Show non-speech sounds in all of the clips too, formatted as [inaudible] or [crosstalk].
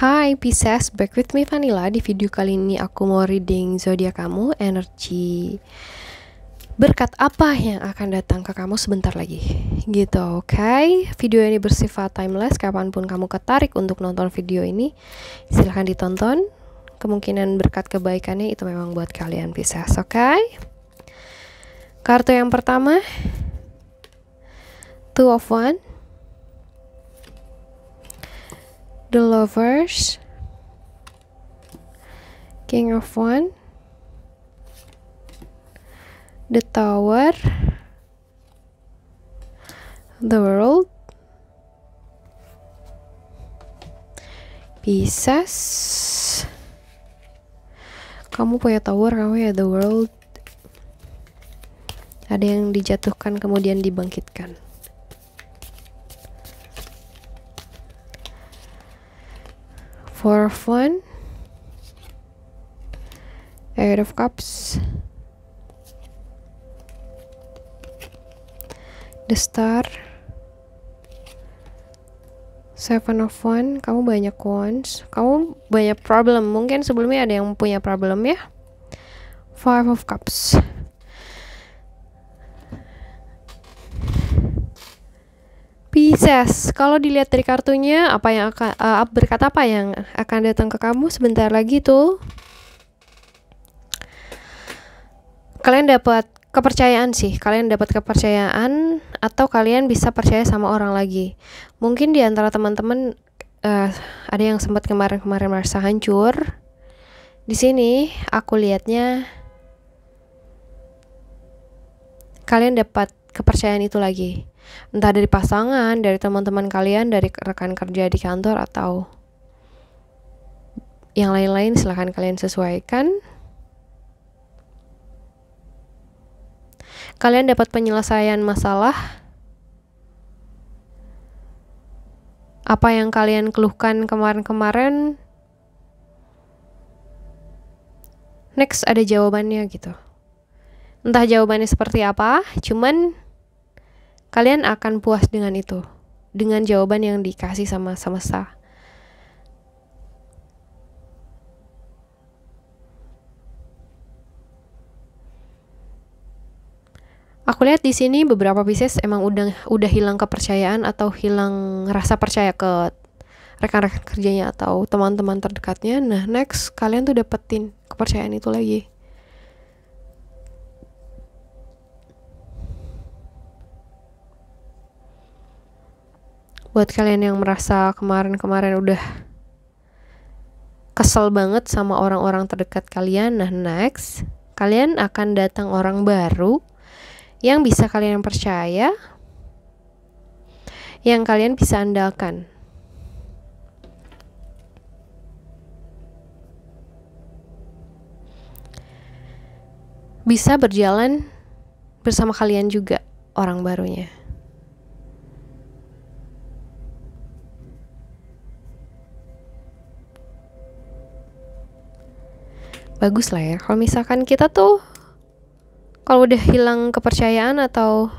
Hi Pisces, uh, back with me Vanilla. Di video kali ini aku mau reading zodiak kamu, energi berkat apa yang akan datang ke kamu sebentar lagi. Gitu, oke? Okay? Video ini bersifat timeless, kapanpun kamu ketarik untuk nonton video ini, silahkan ditonton. Kemungkinan berkat kebaikannya itu memang buat kalian Pisces, oke? Uh, okay? Kartu yang pertama, Two of One, The Lovers, King of One, The Tower, The World, Pisces. Kamu punya tower, kamu ya The World. Ada yang dijatuhkan kemudian dibangkitkan. Four of One, eight of cups the star seven of one kamu banyak wands kamu banyak problem mungkin sebelumnya ada yang punya problem ya five of cups sukses. kalau dilihat dari kartunya, apa yang akan uh, eh, berkata apa yang akan datang ke kamu sebentar lagi tuh? Kalian dapat kepercayaan sih, kalian dapat kepercayaan atau kalian bisa percaya sama orang lagi. Mungkin di antara teman-teman uh, ada yang sempat kemarin-kemarin merasa hancur. Di sini aku lihatnya kalian dapat kepercayaan itu lagi Entah dari pasangan, dari teman-teman kalian, dari rekan kerja di kantor atau yang lain-lain silahkan kalian sesuaikan. Kalian dapat penyelesaian masalah apa yang kalian keluhkan kemarin-kemarin. Next ada jawabannya gitu. Entah jawabannya seperti apa, cuman kalian akan puas dengan itu, dengan jawaban yang dikasih sama semesta. Aku lihat di sini beberapa Pisces emang udah udah hilang kepercayaan atau hilang rasa percaya ke rekan-rekan kerjanya atau teman-teman terdekatnya. Nah, next kalian tuh dapetin kepercayaan itu lagi. buat kalian yang merasa kemarin-kemarin udah kesel banget sama orang-orang terdekat kalian, nah next, kalian akan datang orang baru yang bisa kalian percaya, yang kalian bisa andalkan. Bisa berjalan bersama kalian juga orang barunya. bagus lah ya kalau misalkan kita tuh kalau udah hilang kepercayaan atau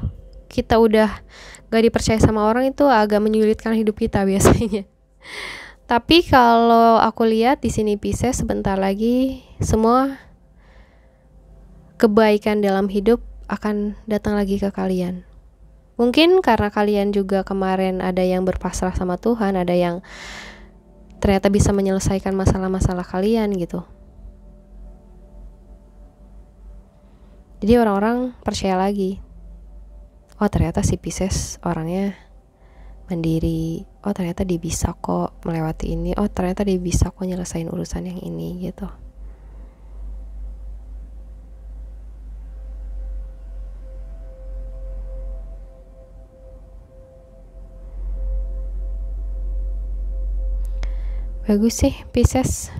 kita udah gak dipercaya sama orang itu agak menyulitkan hidup kita [laughs] biasanya tapi kalau aku lihat di sini Pisces sebentar lagi semua kebaikan dalam hidup akan datang lagi ke kalian. Mungkin karena kalian juga kemarin ada yang berpasrah sama Tuhan, ada yang ternyata bisa menyelesaikan masalah-masalah kalian gitu. Jadi orang-orang percaya lagi. Oh ternyata si Pisces orangnya mandiri. Oh ternyata dia bisa kok melewati ini. Oh ternyata dia bisa kok nyelesain urusan yang ini gitu. Bagus sih Pisces.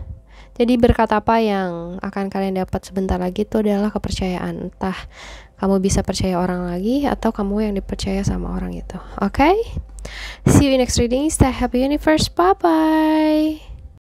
Jadi berkat apa yang akan kalian dapat sebentar lagi itu adalah kepercayaan. Entah kamu bisa percaya orang lagi atau kamu yang dipercaya sama orang itu. Oke? Okay? See you in next reading. Stay happy universe. Bye bye.